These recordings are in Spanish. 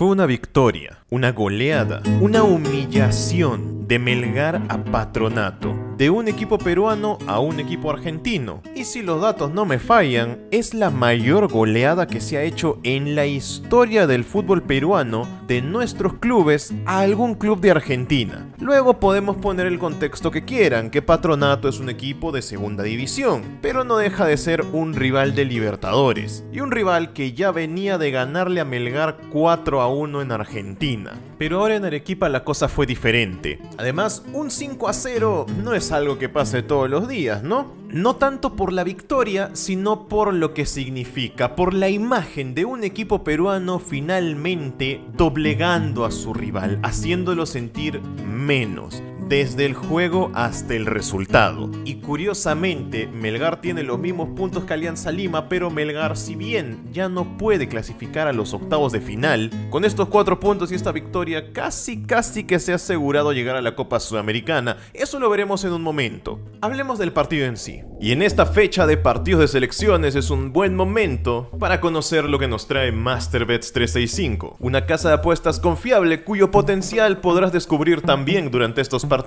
Fue una victoria, una goleada, una humillación de Melgar a Patronato de un equipo peruano a un equipo argentino. Y si los datos no me fallan, es la mayor goleada que se ha hecho en la historia del fútbol peruano de nuestros clubes a algún club de Argentina. Luego podemos poner el contexto que quieran, que Patronato es un equipo de segunda división, pero no deja de ser un rival de Libertadores, y un rival que ya venía de ganarle a Melgar 4 a 1 en Argentina. Pero ahora en Arequipa la cosa fue diferente. Además, un 5 a 0 no es algo que pase todos los días, ¿no? No tanto por la victoria, sino por lo que significa, por la imagen de un equipo peruano finalmente doblegando a su rival, haciéndolo sentir menos desde el juego hasta el resultado. Y curiosamente, Melgar tiene los mismos puntos que Alianza Lima, pero Melgar, si bien ya no puede clasificar a los octavos de final, con estos cuatro puntos y esta victoria casi casi que se ha asegurado llegar a la Copa Sudamericana. Eso lo veremos en un momento. Hablemos del partido en sí. Y en esta fecha de partidos de selecciones es un buen momento para conocer lo que nos trae MasterBets 365, una casa de apuestas confiable cuyo potencial podrás descubrir también durante estos partidos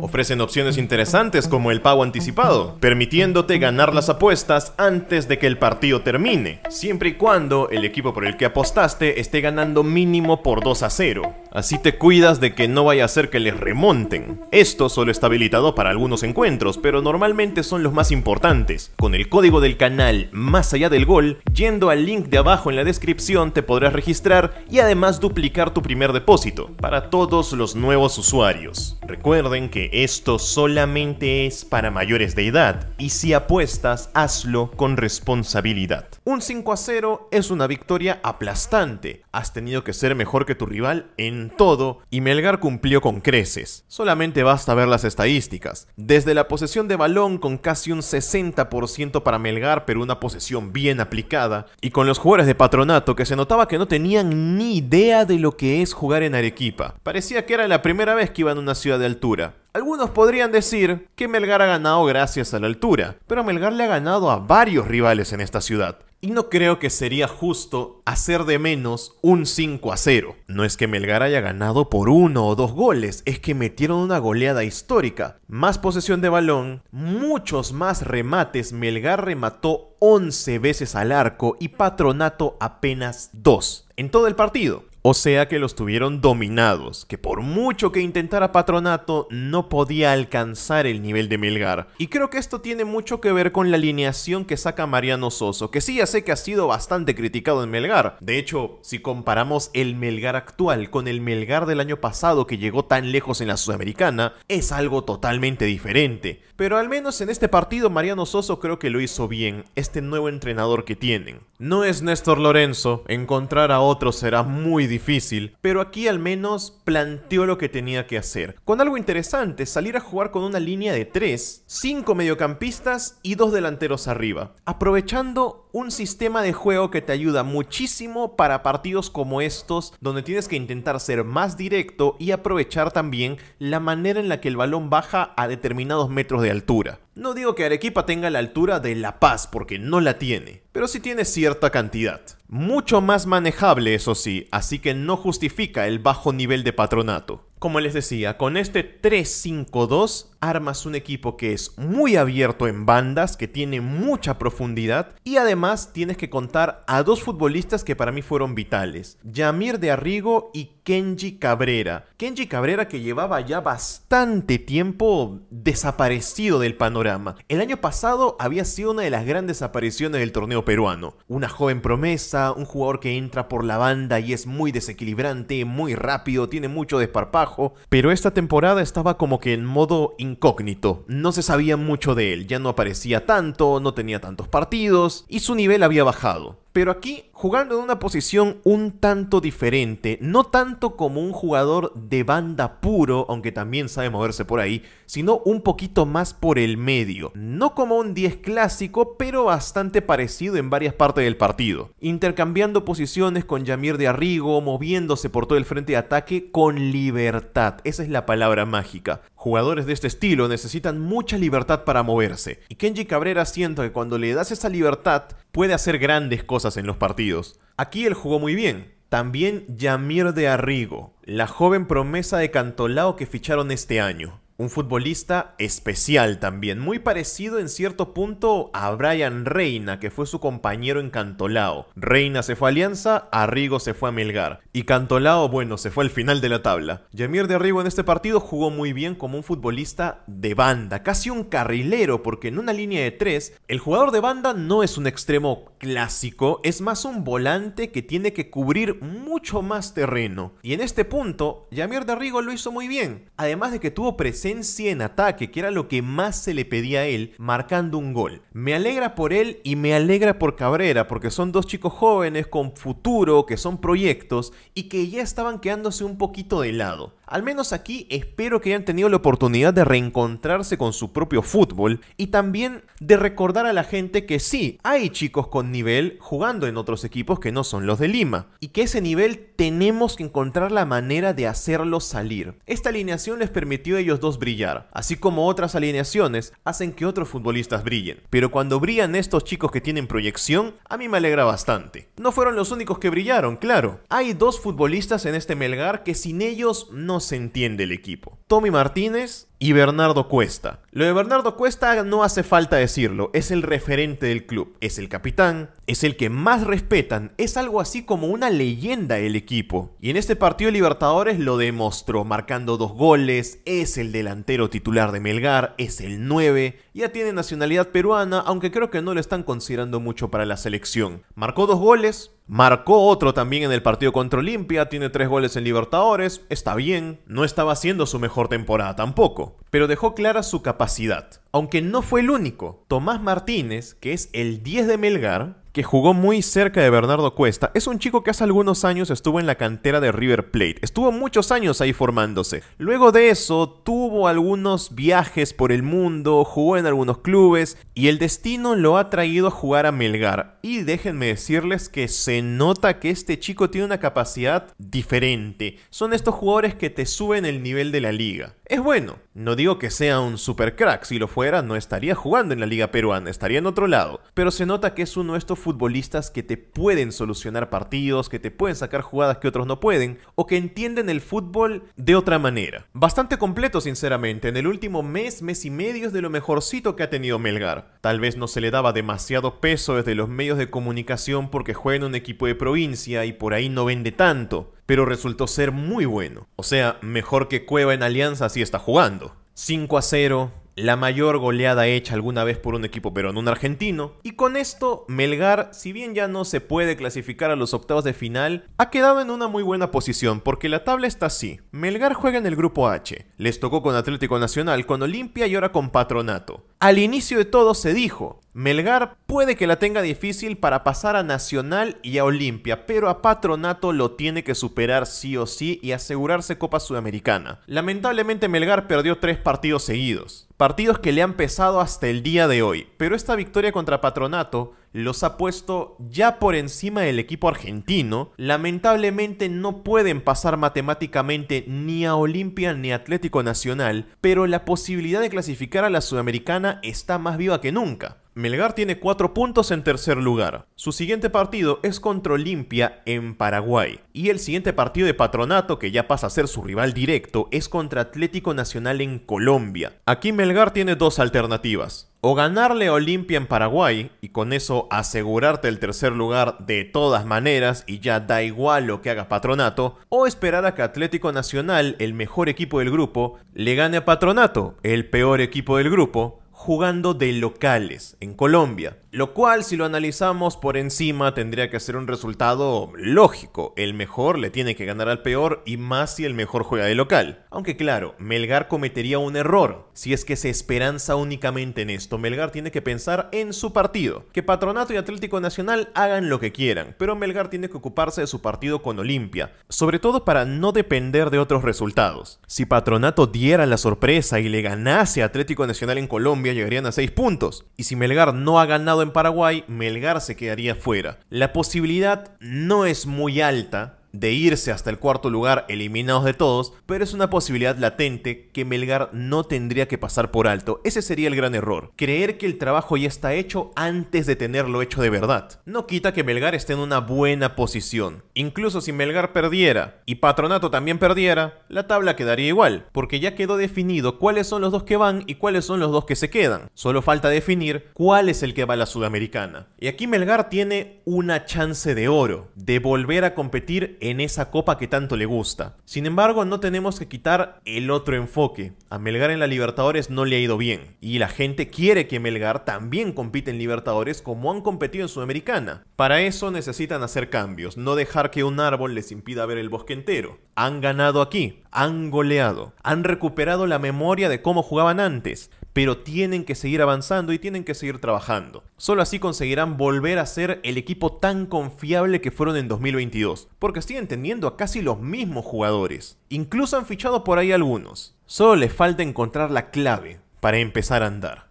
Ofrecen opciones interesantes como el pago anticipado, permitiéndote ganar las apuestas antes de que el partido termine, siempre y cuando el equipo por el que apostaste esté ganando mínimo por 2 a 0. Así te cuidas de que no vaya a ser que les remonten. Esto solo está habilitado para algunos encuentros, pero normalmente son los más importantes. Con el código del canal Más Allá del Gol, yendo al link de abajo en la descripción te podrás registrar y además duplicar tu primer depósito para todos los nuevos usuarios. Recuerden que esto solamente es para mayores de edad y si apuestas, hazlo con responsabilidad. Un 5 a 0 es una victoria aplastante. Has tenido que ser mejor que tu rival en todo y Melgar cumplió con creces. Solamente basta ver las estadísticas. Desde la posesión de balón con casi un 60% para Melgar, pero una posesión bien aplicada, y con los jugadores de patronato que se notaba que no tenían ni idea de lo que es jugar en Arequipa. Parecía que era la primera vez que iban a una ciudad de altura. Algunos podrían decir que Melgar ha ganado gracias a la altura, pero Melgar le ha ganado a varios rivales en esta ciudad. Y no creo que sería justo hacer de menos un 5 a 0. No es que Melgar haya ganado por uno o dos goles, es que metieron una goleada histórica. Más posesión de balón, muchos más remates. Melgar remató 11 veces al arco y Patronato apenas 2 en todo el partido. O sea que los tuvieron dominados, que por mucho que intentara Patronato no podía alcanzar el nivel de Melgar. Y creo que esto tiene mucho que ver con la alineación que saca Mariano Soso, que sí ya sé que ha sido bastante criticado en Melgar. De hecho, si comparamos el Melgar actual con el Melgar del año pasado que llegó tan lejos en la Sudamericana, es algo totalmente diferente. Pero al menos en este partido Mariano Soso creo que lo hizo bien, este nuevo entrenador que tienen. No es Néstor Lorenzo, encontrar a otro será muy difícil, pero aquí al menos planteó lo que tenía que hacer. Con algo interesante, salir a jugar con una línea de 3, 5 mediocampistas y 2 delanteros arriba, aprovechando un sistema de juego que te ayuda muchísimo para partidos como estos, donde tienes que intentar ser más directo y aprovechar también la manera en la que el balón baja a determinados metros de altura. No digo que Arequipa tenga la altura de La Paz, porque no la tiene, pero sí tiene cierta cantidad. Mucho más manejable, eso sí, así que no justifica el bajo nivel de patronato. Como les decía, con este 3-5-2 armas un equipo que es muy abierto en bandas, que tiene mucha profundidad y además tienes que contar a dos futbolistas que para mí fueron vitales, Yamir de Arrigo y Kenji Cabrera. Kenji Cabrera que llevaba ya bastante tiempo desaparecido del panorama. El año pasado había sido una de las grandes apariciones del torneo peruano. Una joven promesa, un jugador que entra por la banda y es muy desequilibrante, muy rápido, tiene mucho desparpajo, pero esta temporada estaba como que en modo incógnito. No se sabía mucho de él, ya no aparecía tanto, no tenía tantos partidos y su nivel había bajado pero aquí jugando en una posición un tanto diferente, no tanto como un jugador de banda puro, aunque también sabe moverse por ahí, sino un poquito más por el medio. No como un 10 clásico, pero bastante parecido en varias partes del partido. Intercambiando posiciones con Yamir de Arrigo, moviéndose por todo el frente de ataque con libertad. Esa es la palabra mágica. Jugadores de este estilo necesitan mucha libertad para moverse, y Kenji Cabrera siento que cuando le das esa libertad puede hacer grandes cosas en los partidos. Aquí él jugó muy bien. También Yamir de Arrigo, la joven promesa de Cantolao que ficharon este año un futbolista especial también, muy parecido en cierto punto a Brian Reina, que fue su compañero en Cantolao. Reina se fue a Alianza, Arrigo se fue a Melgar. Y Cantolao, bueno, se fue al final de la tabla. Yamir de Arrigo en este partido jugó muy bien como un futbolista de banda, casi un carrilero, porque en una línea de tres, el jugador de banda no es un extremo clásico, es más un volante que tiene que cubrir mucho más terreno. Y en este punto, Yamir de Arrigo lo hizo muy bien, además de que tuvo presencia en ataque, que era lo que más se le pedía a él, marcando un gol. Me alegra por él y me alegra por Cabrera, porque son dos chicos jóvenes con futuro, que son proyectos y que ya estaban quedándose un poquito de lado. Al menos aquí espero que hayan tenido la oportunidad de reencontrarse con su propio fútbol y también de recordar a la gente que sí, hay chicos con nivel jugando en otros equipos que no son los de Lima y que ese nivel tenemos que encontrar la manera de hacerlo salir. Esta alineación les permitió a ellos dos brillar, así como otras alineaciones hacen que otros futbolistas brillen. Pero cuando brillan estos chicos que tienen proyección, a mí me alegra bastante. No fueron los únicos que brillaron, claro. Hay dos futbolistas en este Melgar que sin ellos no se entiende el equipo. Tommy Martínez y Bernardo Cuesta. Lo de Bernardo Cuesta no hace falta decirlo, es el referente del club, es el capitán, es el que más respetan, es algo así como una leyenda del equipo. Y en este partido Libertadores lo demostró, marcando dos goles, es el delantero titular de Melgar, es el 9, ya tiene nacionalidad peruana, aunque creo que no lo están considerando mucho para la selección. Marcó dos goles, Marcó otro también en el partido contra Olimpia, tiene tres goles en Libertadores, está bien, no estaba haciendo su mejor temporada tampoco, pero dejó clara su capacidad. Aunque no fue el único, Tomás Martínez, que es el 10 de Melgar, que jugó muy cerca de Bernardo Cuesta, es un chico que hace algunos años estuvo en la cantera de River Plate. Estuvo muchos años ahí formándose. Luego de eso, tuvo algunos viajes por el mundo, jugó en algunos clubes y el destino lo ha traído a jugar a Melgar. Y déjenme decirles que se nota que este chico tiene una capacidad diferente. Son estos jugadores que te suben el nivel de la liga. Es bueno, no digo que sea un super crack, si lo fuera no estaría jugando en la liga peruana, estaría en otro lado, pero se nota que es uno de estos futbolistas que te pueden solucionar partidos, que te pueden sacar jugadas que otros no pueden, o que entienden el fútbol de otra manera. Bastante completo sinceramente, en el último mes, mes y medio es de lo mejorcito que ha tenido Melgar. Tal vez no se le daba demasiado peso desde los medios de comunicación porque juega en un equipo de provincia y por ahí no vende tanto, pero resultó ser muy bueno. O sea, mejor que Cueva en Alianza si está jugando. 5 a 0, la mayor goleada hecha alguna vez por un equipo pero un argentino. Y con esto, Melgar, si bien ya no se puede clasificar a los octavos de final, ha quedado en una muy buena posición porque la tabla está así. Melgar juega en el grupo H, les tocó con Atlético Nacional, con Olimpia y ahora con Patronato. Al inicio de todo se dijo, Melgar puede que la tenga difícil para pasar a Nacional y a Olimpia, pero a Patronato lo tiene que superar sí o sí y asegurarse Copa Sudamericana. Lamentablemente Melgar perdió tres partidos seguidos, partidos que le han pesado hasta el día de hoy, pero esta victoria contra Patronato los ha puesto ya por encima del equipo argentino. Lamentablemente no pueden pasar matemáticamente ni a Olimpia ni a Atlético Nacional, pero la posibilidad de clasificar a la Sudamericana está más viva que nunca. Melgar tiene 4 puntos en tercer lugar. Su siguiente partido es contra Olimpia en Paraguay. Y el siguiente partido de Patronato, que ya pasa a ser su rival directo, es contra Atlético Nacional en Colombia. Aquí Melgar tiene dos alternativas. O ganarle a Olimpia en Paraguay y con eso asegurarte el tercer lugar de todas maneras y ya da igual lo que haga Patronato, o esperar a que Atlético Nacional, el mejor equipo del grupo, le gane a Patronato, el peor equipo del grupo, jugando de locales en Colombia. Lo cual, si lo analizamos por encima, tendría que ser un resultado lógico. El mejor le tiene que ganar al peor y más si el mejor juega de local. Aunque claro, Melgar cometería un error si es que se esperanza únicamente en esto. Melgar tiene que pensar en su partido. Que Patronato y Atlético Nacional hagan lo que quieran, pero Melgar tiene que ocuparse de su partido con Olimpia, sobre todo para no depender de otros resultados. Si Patronato diera la sorpresa y le ganase a Atlético Nacional en Colombia, llegarían a 6 puntos. Y si Melgar no ha ganado en Paraguay, Melgar se quedaría fuera. La posibilidad no es muy alta de irse hasta el cuarto lugar eliminados de todos, pero es una posibilidad latente que Melgar no tendría que pasar por alto. Ese sería el gran error, creer que el trabajo ya está hecho antes de tenerlo hecho de verdad. No quita que Melgar esté en una buena posición. Incluso si Melgar perdiera y Patronato también perdiera, la tabla quedaría igual, porque ya quedó definido cuáles son los dos que van y cuáles son los dos que se quedan. Solo falta definir cuál es el que va a la Sudamericana. Y aquí Melgar tiene una chance de oro, de volver a competir en esa copa que tanto le gusta. Sin embargo, no tenemos que quitar el otro enfoque. A Melgar en la Libertadores no le ha ido bien. Y la gente quiere que Melgar también compite en Libertadores como han competido en Sudamericana. Para eso necesitan hacer cambios, no dejar que un árbol les impida ver el bosque entero. Han ganado aquí, han goleado, han recuperado la memoria de cómo jugaban antes, pero tienen que seguir avanzando y tienen que seguir trabajando. Solo así conseguirán volver a ser el equipo tan confiable que fueron en 2022, porque siguen teniendo a casi los mismos jugadores. Incluso han fichado por ahí algunos. Solo les falta encontrar la clave para empezar a andar.